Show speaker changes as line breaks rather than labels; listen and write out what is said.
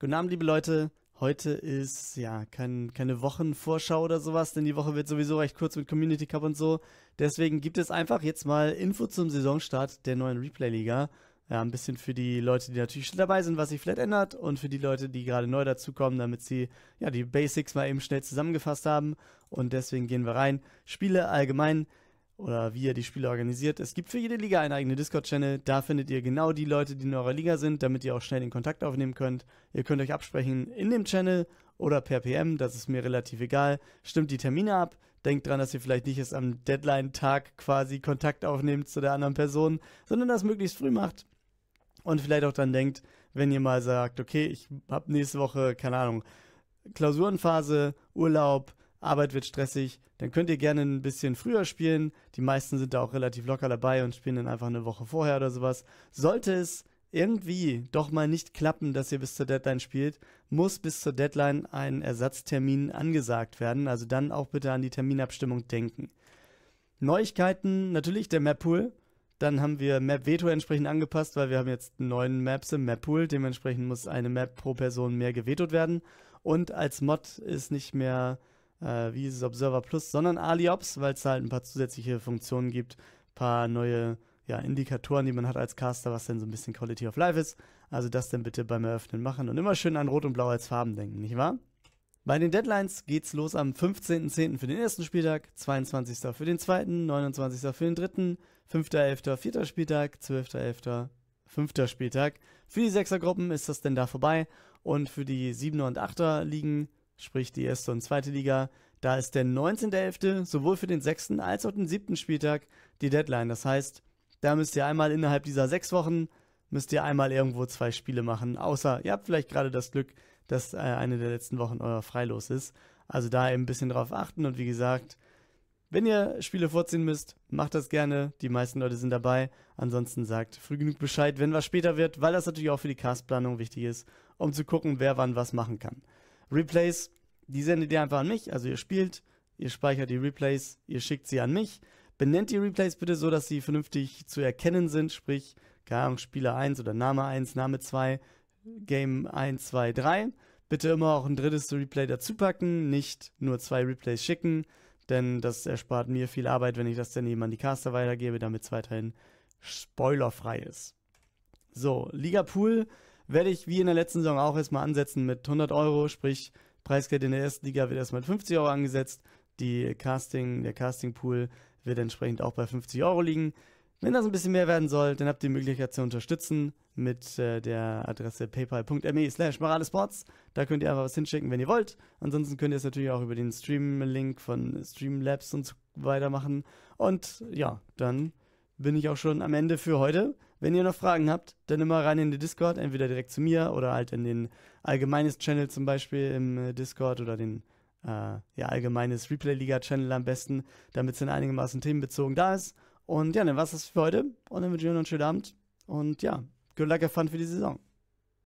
Guten Abend, liebe Leute. Heute ist ja kein, keine Wochenvorschau oder sowas, denn die Woche wird sowieso recht kurz mit Community Cup und so. Deswegen gibt es einfach jetzt mal Info zum Saisonstart der neuen Replay-Liga. Ja, ein bisschen für die Leute, die natürlich schon dabei sind, was sich vielleicht ändert und für die Leute, die gerade neu dazukommen, damit sie ja die Basics mal eben schnell zusammengefasst haben. Und deswegen gehen wir rein. Spiele allgemein, oder wie ihr die Spiele organisiert. Es gibt für jede Liga einen eigenen Discord-Channel. Da findet ihr genau die Leute, die in eurer Liga sind, damit ihr auch schnell den Kontakt aufnehmen könnt. Ihr könnt euch absprechen in dem Channel oder per PM, das ist mir relativ egal. Stimmt die Termine ab. Denkt dran, dass ihr vielleicht nicht erst am Deadline-Tag quasi Kontakt aufnehmt zu der anderen Person, sondern das möglichst früh macht. Und vielleicht auch dann denkt, wenn ihr mal sagt, okay, ich habe nächste Woche, keine Ahnung, Klausurenphase, Urlaub, Arbeit wird stressig, dann könnt ihr gerne ein bisschen früher spielen. Die meisten sind da auch relativ locker dabei und spielen dann einfach eine Woche vorher oder sowas. Sollte es irgendwie doch mal nicht klappen, dass ihr bis zur Deadline spielt, muss bis zur Deadline ein Ersatztermin angesagt werden. Also dann auch bitte an die Terminabstimmung denken. Neuigkeiten, natürlich der Map Pool. Dann haben wir Map Veto entsprechend angepasst, weil wir haben jetzt neun Maps im Map Pool. Dementsprechend muss eine Map pro Person mehr gevetot werden. Und als Mod ist nicht mehr äh, wie Observer Plus, sondern AliOps, weil es halt ein paar zusätzliche Funktionen gibt, ein paar neue ja, Indikatoren, die man hat als Caster, was dann so ein bisschen Quality of Life ist. Also das dann bitte beim Eröffnen machen und immer schön an Rot und Blau als Farben denken, nicht wahr? Bei den Deadlines geht's los am 15.10. für den ersten Spieltag, 22. für den zweiten, 29. für den dritten, 5.11., vierter Spieltag, 12.11., fünfter Spieltag. Für die 6er Sechsergruppen ist das denn da vorbei und für die 7er und 8er liegen sprich die erste und zweite Liga. Da ist der 19.11. sowohl für den sechsten als auch den siebten Spieltag die Deadline. Das heißt, da müsst ihr einmal innerhalb dieser sechs Wochen, müsst ihr einmal irgendwo zwei Spiele machen. Außer ihr habt vielleicht gerade das Glück, dass äh, eine der letzten Wochen euer Freilos ist. Also da eben ein bisschen drauf achten und wie gesagt, wenn ihr Spiele vorziehen müsst, macht das gerne. Die meisten Leute sind dabei. Ansonsten sagt früh genug Bescheid, wenn was später wird, weil das natürlich auch für die Castplanung wichtig ist, um zu gucken, wer wann was machen kann. Replays, die sendet ihr einfach an mich. Also ihr spielt, ihr speichert die Replays, ihr schickt sie an mich. Benennt die Replays bitte so, dass sie vernünftig zu erkennen sind, sprich, keine Ahnung, Spieler 1 oder Name 1, Name 2, Game 1, 2, 3. Bitte immer auch ein drittes Replay dazu packen, nicht nur zwei Replays schicken, denn das erspart mir viel Arbeit, wenn ich das dann eben an die Caster weitergebe, damit es weiterhin spoilerfrei ist. So, Liga Pool werde ich wie in der letzten Saison auch erstmal ansetzen mit 100 Euro, sprich Preisgeld in der ersten Liga wird erstmal mit 50 Euro angesetzt. Die Casting, der Castingpool wird entsprechend auch bei 50 Euro liegen. Wenn das ein bisschen mehr werden soll, dann habt ihr die Möglichkeit zu unterstützen mit äh, der Adresse paypal.me slash moralesports. Da könnt ihr einfach was hinschicken, wenn ihr wollt. Ansonsten könnt ihr es natürlich auch über den Stream-Link von Streamlabs und so weiter machen. Und ja, dann bin ich auch schon am Ende für heute. Wenn ihr noch Fragen habt, dann immer rein in den Discord, entweder direkt zu mir oder halt in den allgemeines Channel zum Beispiel im äh, Discord oder den äh, ja, allgemeines Replay-Liga-Channel am besten, damit es dann einigermaßen themenbezogen da ist. Und ja, dann war es das für heute und dann wünsche ich euch noch einen schönen Abend und ja, good luck, have fun für die Saison.